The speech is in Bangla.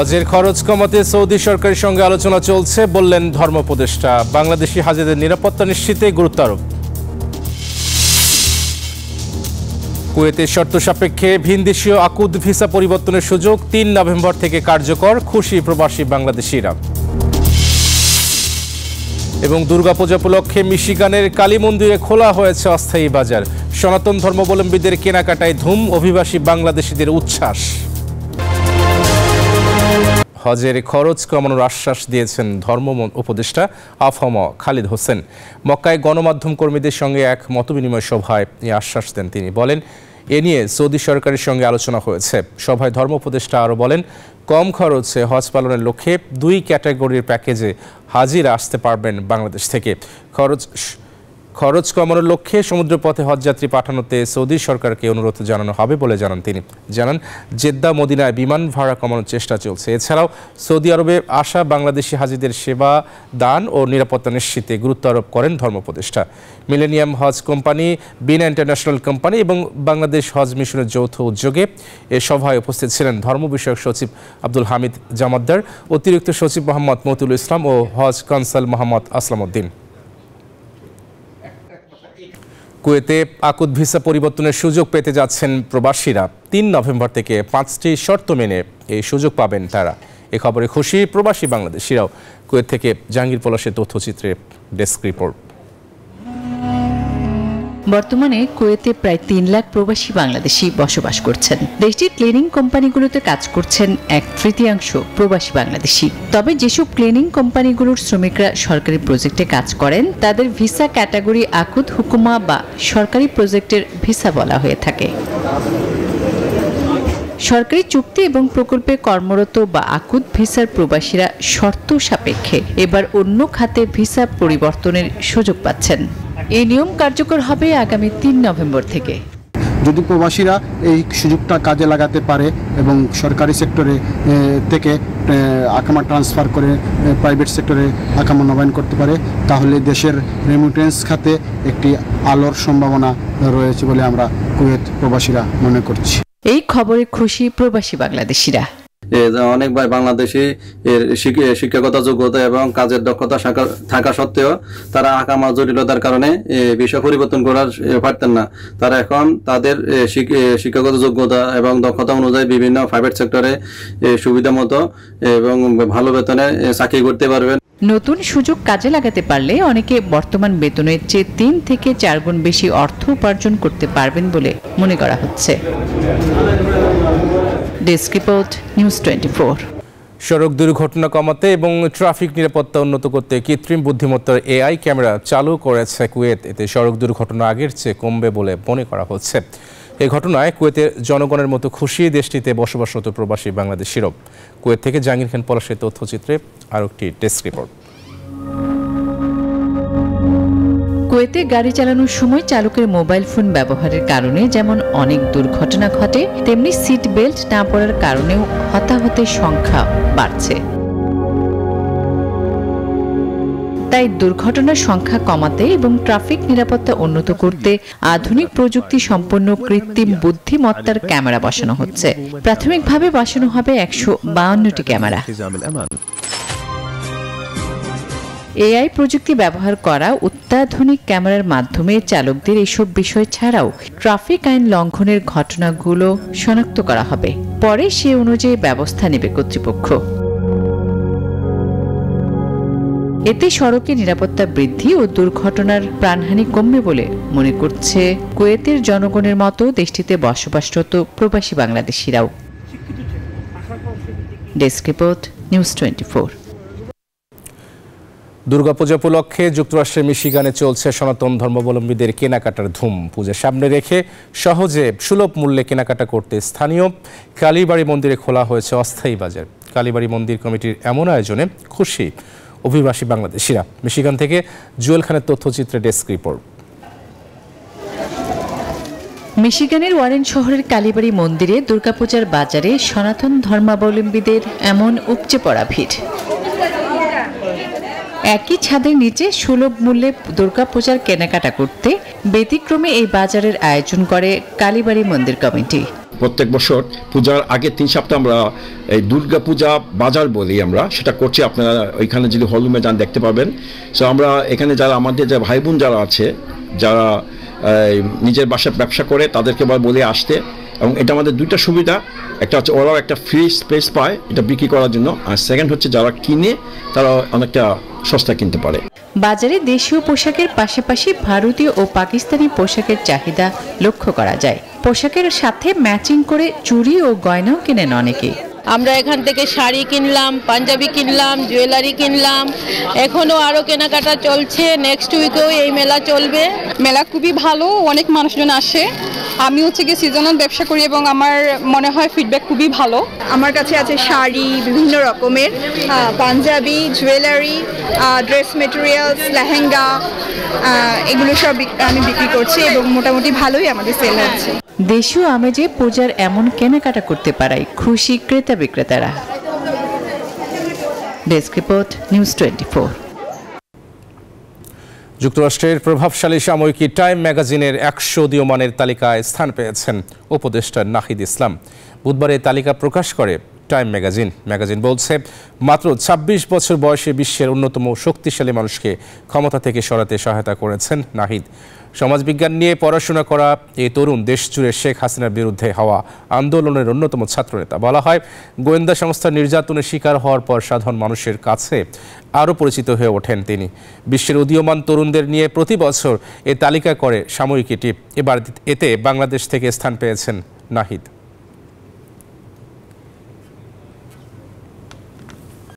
হজের খরচ কমাতে সৌদি সরকারের সঙ্গে আলোচনা চলছে বললেন ধর্মপ্রদেষ্টা বাংলাদেশি হাজেদের নিরাপত্তা নিশ্চিতে গুরুত্ব আরোপ কুয়েতে শর্ত সাপেক্ষে ভিনদেশীয় আকুদ ভিসা পরিবর্তনের সুযোগ তিন নভেম্বর থেকে কার্যকর খুশি প্রবাসী বাংলাদেশিরা এবং দুর্গাপূজা উপলক্ষে মিশিগানের কালী মন্দিরে খোলা হয়েছে অস্থায়ী বাজার সনাতন ধর্মাবলম্বীদের কেনাকাটায় ধুম অভিবাসী বাংলাদেশিদের উচ্ছ্বাস হজের খরচ কমানোর আশ্বাস দিয়েছেন ধর্ম উপদেষ্টা আফহম খালিদ হোসেন মক্কায় গণমাধ্যম কর্মীদের সঙ্গে এক মতবিনিময় সভায় এই আশ্বাস দেন তিনি বলেন এ নিয়ে সৌদি সরকারের সঙ্গে আলোচনা হয়েছে সভায় ধর্ম উপদেষ্টা আরও বলেন কম খরচে হজ পালনের লক্ষ্যে দুই ক্যাটাগরির প্যাকেজে হাজিরা আসতে পারবেন বাংলাদেশ থেকে খরচ খরচ কমানোর লক্ষ্যে সমুদ্রপথে হজযাত্রী পাঠানোতে সৌদি সরকারকে অনুরোধ জানানো হবে বলে জানান তিনি জানান জেদ্দা মদিনায় বিমান ভাড়া কমানোর চেষ্টা চলছে এছাড়াও সৌদি আরবে আসা বাংলাদেশি হাজিদের সেবা দান ও নিরাপত্তা নিশ্চিতে গুরুত্ব আরোপ করেন ধর্মপ্রতিষ্ঠা মিলেনিয়াম হজ কোম্পানি বিনা ইন্টারন্যাশনাল কোম্পানি এবং বাংলাদেশ হজ মিশনের যৌথ উদ্যোগে এ সভায় উপস্থিত ছিলেন ধর্ম বিষয়ক সচিব আব্দুল হামিদ জামাদ্দার অতিরিক্ত সচিব মোহাম্মদ মতুল ইসলাম ও হজ কনসাল মোহাম্মদ উদ্দিন কুয়েতে আকুদ ভিসা পরিবর্তনের সুযোগ পেতে যাচ্ছেন প্রবাসীরা তিন নভেম্বর থেকে পাঁচটি শর্ত মেনে এই সুযোগ পাবেন তারা এ খবরে খুশি প্রবাসী বাংলাদেশিরাও কুয়েত থেকে জাহাঙ্গীর পলাশের তথ্যচিত্রে ডেস্ক রিপোর্ট বর্তমানে কুয়েতে প্রায় তিন লাখ প্রবাসী বাংলাদেশি বসবাস করছেন দেশটির ক্লিনিং কোম্পানিগুলোতে কাজ করছেন এক তৃতীয়াংশ প্রবাসী বাংলাদেশি তবে যেসব ক্লিনিং কোম্পানিগুলোর শ্রমিকরা সরকারি প্রজেক্টে কাজ করেন তাদের ভিসা ক্যাটাগরি আকুদ হুকুমা বা সরকারি প্রজেক্টের ভিসা বলা হয়ে থাকে সরকারি চুক্তি এবং প্রকল্পে কর্মরত বা আকুত ভিসার প্রবাসীরা শর্ত সাপেক্ষে এবার অন্য খাতে ভিসা পরিবর্তনের সুযোগ পাচ্ছেন এই নিয়ম কার্যকর হবে আগামী তিন নভেম্বর থেকে যদি প্রবাসীরা এই সুযোগটা কাজে লাগাতে পারে এবং সরকারি সেক্টরে থেকে আকামা ট্রান্সফার করে প্রাইভেট সেক্টরে আকামা নবায়ন করতে পারে তাহলে দেশের রেমিটেন্স খাতে একটি আলোর সম্ভাবনা রয়েছে বলে আমরা কুয়েত প্রবাসীরা মনে করছি এই খবরে খুশি প্রবাসী বাংলাদেশিরা অনেকবার বাংলাদেশে এর শিক্ষাগত যোগ্যতা এবং কাজের দক্ষতা থাকা সত্ত্বেও তারা আকামা জটিলতার কারণে বিষয় পরিবর্তন করার পারতেন না তারা এখন তাদের শিক্ষাগত যোগ্যতা এবং দক্ষতা অনুযায়ী বিভিন্ন প্রাইভেট সেক্টরে সুবিধা মতো এবং ভালো বেতনে চাকরি করতে পারবেন নতুন সুযোগ কাজে লাগাতে পারলে অনেকে বর্তমান বেতনের চেয়ে তিন থেকে চার গুণ বেশি অর্থ উপার্জন করতে পারবেন বলে মনে করা হচ্ছে ডেস্ক রিপোর্ট নিউজ টোয়েন্টি সড়ক দুর্ঘটনা কমাতে এবং ট্রাফিক নিরাপত্তা উন্নত করতে কৃত্রিম বুদ্ধিমত্তার এআই ক্যামেরা চালু করেছে কুয়েত এতে সড়ক দুর্ঘটনা আগের চেয়ে কমবে বলে মনে করা হচ্ছে এ ঘটনায় কুয়েতের জনগণের মতো খুশি দেশটিতে বসবাসরত প্রবাসী বাংলাদেশিরও কুয়েত থেকে জাহাঙ্গীর খান পলাশের তথ্যচিত্রে আরও একটি ডেস্ক রিপোর্ট কুয়েতে গাড়ি চালানোর সময় চালকের মোবাইল ফোন ব্যবহারের কারণে যেমন অনেক দুর্ঘটনা ঘটে তেমনি সিট বেল্ট না পড়ার কারণেও হতাহতের সংখ্যা বাড়ছে তাই দুর্ঘটনার সংখ্যা কমাতে এবং ট্রাফিক নিরাপত্তা উন্নত করতে আধুনিক প্রযুক্তি সম্পন্ন কৃত্রিম বুদ্ধিমত্তার ক্যামেরা বসানো হচ্ছে প্রাথমিকভাবে বসানো হবে একশো বাউন্নটি ক্যামেরা এআই প্রযুক্তি ব্যবহার করা অত্যাধুনিক ক্যামেরার মাধ্যমে চালকদের এসব বিষয় ছাড়াও ট্রাফিক আইন লঙ্ঘনের ঘটনাগুলো শনাক্ত করা হবে পরে সে অনুযায়ী ব্যবস্থা নেবে কর্তৃপক্ষ এতে সড়কে নিরাপত্তা বৃদ্ধি ও দুর্ঘটনার প্রাণহানি কমবে বলে মনে করছে কুয়েতের জনগণের মতো দেশটিতে বসবাসরত প্রবাসী বাংলাদেশিরাও desk report news twenty Durga Puja উপলক্ষে যুক্তরাষ্ট্রের মিশিগানে চলছে সনাতন ধর্মাবলম্বীদের কেনাকাটার ধুম পূজা সামনে রেখে সহজে সুলভ মূল্যে কেনাকাটা করতে স্থানীয় কালীবাড়ি মন্দিরে খোলা হয়েছে অস্থায়ী বাজার কালীবাড়ি মন্দির কমিটির এমন আয়োজনে খুশি অভিবাসী বাংলাদেশিরা মিশিগান থেকে জুয়েল খানের তথ্যচিত্রে ডেস্ক রিপোর্ট মিশিগানের ওয়ারেন শহরের কালীবাড়ি মন্দিরে দুর্গাপূজার বাজারে সনাতন ধর্মাবলম্বীদের এমন উপচে পড়া ভিড় একই ছাদের নিচে সুলভ মূল্যে দুর্গাপূজার কেনাকাটা করতে ব্যতিক্রমে এই বাজারের আয়োজন করে কালীবাড়ি মন্দির কমিটি প্রত্যেক বছর পূজার আগে তিন সপ্তাহ আমরা এই দুর্গা পূজা বাজার বলি আমরা সেটা করছি আপনারা ওইখানে যদি হলুমে যান দেখতে পাবেন সো আমরা এখানে যারা আমাদের যে ভাই বোন যারা আছে যারা নিজের বাসায় ব্যবসা করে তাদেরকে বলে আসতে এবং এটা আমাদের দুইটা সুবিধা একটা হচ্ছে ওরাও একটা ফ্রি স্পেস পায় এটা বিক্রি করার জন্য আর সেকেন্ড হচ্ছে যারা কিনে তারা অনেকটা সস্তা কিনতে পারে বাজারে দেশীয় পোশাকের পাশাপাশি ভারতীয় ও পাকিস্তানি পোশাকের চাহিদা লক্ষ্য করা যায় পোশাকের সাথে ম্যাচিং করে চুড়ি ও গয়নাও কেনেন অনেকে আমরা এখান থেকে শাড়ি কিনলাম পাঞ্জাবি কিনলাম জুয়েলারি কিনলাম এখনও আরও কেনাকাটা চলছে নেক্সট উইকেও এই মেলা চলবে মেলা খুবই ভালো অনেক মানুষজন আসে আমি হচ্ছে গিয়ে সিজনাল ব্যবসা করি এবং আমার মনে হয় ফিডব্যাক খুবই ভালো আমার কাছে আছে শাড়ি বিভিন্ন রকমের panjabi jewellery dress materials lehenga এগুলো সব আমি বিক্রি করছি এবং মোটামুটি ভালোই আমাদের সেল হচ্ছে দেশীয় আমেজে পূজার এমন কেনাকাটা করতে পারাই খুশি ক্রেতা বিক্রেতারা ডেস্ক রিপোর্ট নিউজ টোয়েন্টি যুক্তরাষ্ট্রের প্রভাবশালী সাময়িকী টাইম ম্যাগাজিনের একশো উদীয়মানের তালিকায় স্থান পেয়েছেন উপদেষ্টা নাহিদ ইসলাম বুধবার এই তালিকা প্রকাশ করে টাইম ম্যাগাজিন ম্যাগাজিন বলছে মাত্র ২৬ বছর বয়সে বিশ্বের অন্যতম শক্তিশালী মানুষকে ক্ষমতা থেকে সরাতে সহায়তা করেছেন নাহিদ সমাজবিজ্ঞান নিয়ে পড়াশোনা করা এই তরুণ দেশ জুড়ে শেখ হাসিনার বিরুদ্ধে হওয়া আন্দোলনের অন্যতম ছাত্রনেতা বলা হয় গোয়েন্দা সংস্থা নির্যাতনের শিকার হওয়ার পর সাধারণ মানুষের কাছে আরও পরিচিত হয়ে ওঠেন তিনি বিশ্বের উদীয়মান তরুণদের নিয়ে প্রতি বছর এ তালিকা করে সাময়িকীটি এবার এতে বাংলাদেশ থেকে স্থান পেয়েছেন নাহিদ